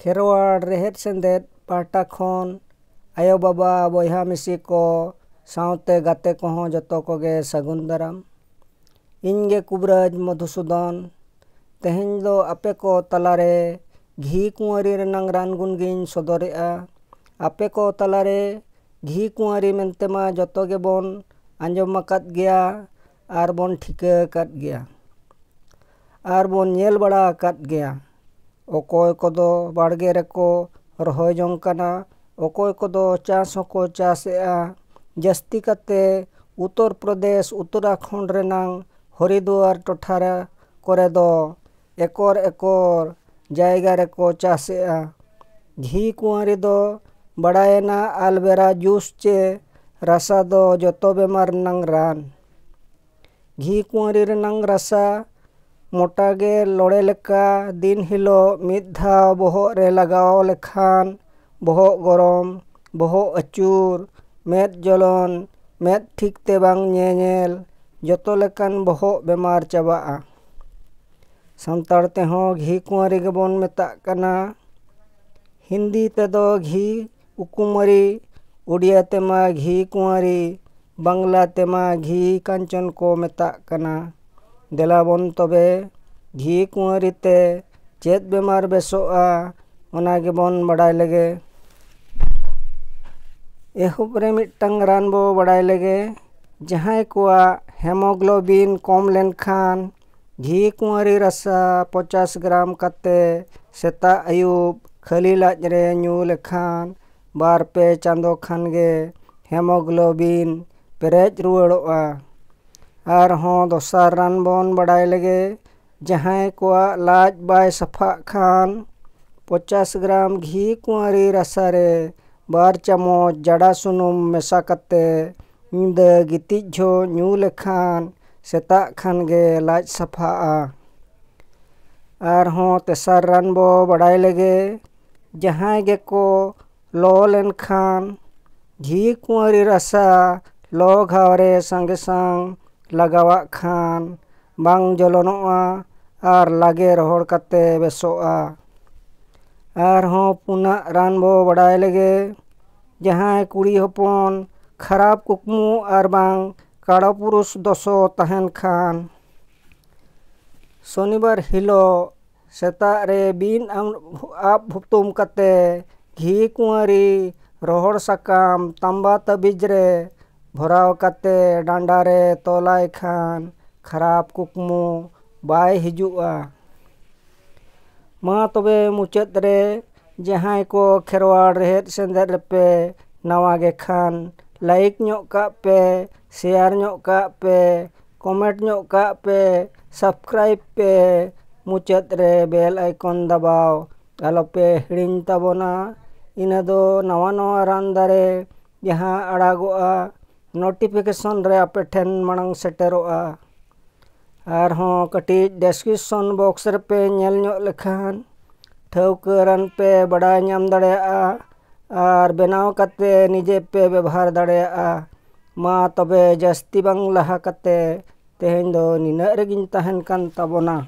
खेरवाड़ रेहेद सेदे पाटा खन आयो बाबा बहा मिसी को साथ गाते को जो को सगुन दाराम इनगे कुबराज मधुसूदन तेहन दो आपे को तलारे घी कुआरी रानगुन गदरे आपे को तलारे घी कुआरी मनतेमा जो के बन आजम गया और बन ठिक गया और बन बड़ा गया ᱚᱠᱚᱭ ᱠᱚᱫᱚ ᱵᱟᱲᱜᱮ ᱨᱮᱠᱚ ᱨᱚᱦᱚᱭ ᱡᱚᱝ ᱠᱟᱱᱟ ᱚᱠᱚᱭ ᱠᱚᱫᱚ ᱪᱟᱥ ᱦᱚᱸᱠᱚ ᱪᱟᱥᱮᱜᱼᱟ ᱡᱟᱹᱥᱛᱤ ᱠᱟᱛᱮ ᱩᱛᱛᱚᱨ ᱯᱨᱚᱫᱮᱥ ᱩᱛᱛᱚᱨᱟᱠᱷᱚᱸᱰ ᱨᱮᱱᱟᱝ ᱦᱚᱨᱤᱫᱩᱣᱟᱨ ᱴᱚᱴᱷᱟ ᱠᱚᱨᱮ ᱫᱚ ᱮᱠᱚᱨ ᱮᱠᱚᱨ ᱡᱟᱭᱜᱟ ᱨᱮᱠᱚ ᱪᱟᱥᱮᱜᱼᱟ ᱜᱷᱤ ᱠᱩᱶᱟᱨᱤ ᱫᱚ ᱵᱟᱲᱟᱭᱮᱱᱟ ᱟᱞᱵᱮᱨᱟ ᱡᱩᱥ ᱪᱮ ᱨᱟᱥᱟ ᱫᱚ ᱡᱚᱛᱚ ᱵᱮᱢᱟᱨ ᱨᱮᱱᱟᱝ ᱨᱟᱱ ᱜᱷᱤ ᱠᱩᱶᱟᱨᱤ ᱨᱮᱱᱟᱝ ᱨᱟᱥᱟ मोटागे लड़े लेका दिन हिलो मिद धाव बहुत रे लगाओ लेखान बहुत गरम बहुत अचूर मेद जलन मेद ठीक ते बांग नेल जतो लेकान बहुत बेमार चाबा संतार ते हो घी कुंवरी के बोन मेता कना हिंदी ते दो घी उकुमरी उड़िया ते मा घी कुंवरी बांग्ला ते मा घी कंचन को मेता कना ᱫᱮᱞᱟᱵᱚᱱ ᱛᱚᱵᱮ ᱜᱷᱤ ᱠᱩᱶᱟᱹᱨᱤ ᱛᱮ ᱪᱮᱫ ᱵᱮᱢᱟᱨ ᱵᱮᱥᱚᱜᱼᱟ ᱚᱱᱟ ᱜᱮᱵᱚᱱ ᱵᱟᱰᱟᱭ ᱞᱮᱜᱮ ᱮᱦᱚᱵ ᱨᱮ ᱢᱤᱫᱴᱟᱝ ᱨᱟᱱ ᱵᱚ ᱵᱟᱰᱟᱭ ᱞᱮᱜᱮ ᱡᱟᱦᱟᱸᱭ ᱠᱚᱣᱟᱜ ᱦᱮᱢᱳᱜᱞᱳᱵᱤᱱ ᱠᱚᱢ ᱞᱮᱱᱠᱷᱟᱱ ᱜᱷᱤ ᱠᱩᱶᱟᱹᱨᱤ ᱨᱟᱥᱟ ᱯᱚᱪᱟᱥ ᱜᱨᱟᱢ ᱠᱟᱛᱮ ᱥᱮᱛᱟᱜ ᱟᱹᱭᱩᱵ ᱠᱷᱟᱹᱞᱤ ᱞᱟᱡ ᱨᱮ ᱧᱩ ᱞᱮᱠᱷᱟᱱ ᱵᱟᱨ ᱯᱮ ᱪᱟᱸᱫᱳ ᱠᱷᱟᱱ ᱜᱮ ᱦᱮᱢᱳᱜᱞᱳᱵᱤᱱ ᱯᱮᱨᱮᱡ ᱨᱩᱣᱟᱹᱲᱚᱜᱼᱟ दसार रान बन बड़ा लगे जहाँ को लाज बै साफा खान पचास ग्राम घी कुआरी रसा बार चामच जड़ा सुनुम मेसा करते निंद गितिजो नू लेखान सेता खान गे लाज साफा तेसार रान बो बड़ा लगे जहाँ गे को लो लेन खान घी कुआरी रसा लो घावरे संगे संग ᱞᱟᱜᱟᱣᱟᱜ ᱠᱷᱟᱱ ᱵᱟᱝ ᱡᱚᱞᱚᱱᱚᱜᱼᱟ ᱟᱨ ᱞᱟᱜᱮ ᱨᱚᱦᱚᱲ ᱠᱟᱛᱮ ᱵᱮᱥᱚᱜᱼᱟ ᱟᱨᱦᱚᱸ ᱯᱩᱱᱟᱜ ᱨᱟᱱ ᱵᱚ ᱵᱟᱰᱟᱭ ᱞᱮᱜᱮ ᱡᱟᱦᱟᱸᱭ ᱠᱩᱲᱤ ᱦᱚᱯᱚᱱ ᱠᱷᱟᱨᱟᱯ ᱠᱩᱠᱢᱩ ᱟᱨ ᱵᱟᱝ ᱠᱟᱲᱟ ᱯᱩᱨᱩᱥ ᱫᱚᱥᱚ ᱛᱟᱦᱮᱱ ᱠᱷᱟᱱ ᱥᱚᱱᱤᱵᱟᱨ ᱦᱤᱞᱳᱜ ᱥᱮᱛᱟᱜ ᱨᱮ ᱵᱤᱱ ᱟᱵ ᱦᱩᱛᱩᱢ ᱠᱟᱛᱮ ᱜᱷᱤ ᱠᱩᱣᱟᱹᱨᱤ ᱨᱚᱦᱚᱲ ᱥᱟᱠᱟᱢ ᱛᱟᱢᱵᱟ ᱛᱟᱹᱵᱤᱡ ᱨᱮ भरावे डांडारे तलाय खान खराब कुकमु बै हजा माँ तब मुचाद रे जहाँ को खेरवाड़ रेहद नवा नवागे खान लाइक पे शेयर पे कमेंट पे सब्सक्राइब पे मुचाद रे बेल आइकन दबाव आलोपे हिड़ताबना इन दो नवा नवा रान दारे जहाँ अड़गोगा नोटिफिकेशन आपे ठेन मांग सेटर और कटी डेस्क्रिपन बॉक्स पे लेखान ठाकुरान पे बड़ा नाम दर बनाव निजे पे व्यवहार दा तबे जस्ती लहा तेहन दो नीना रेगिन ताबना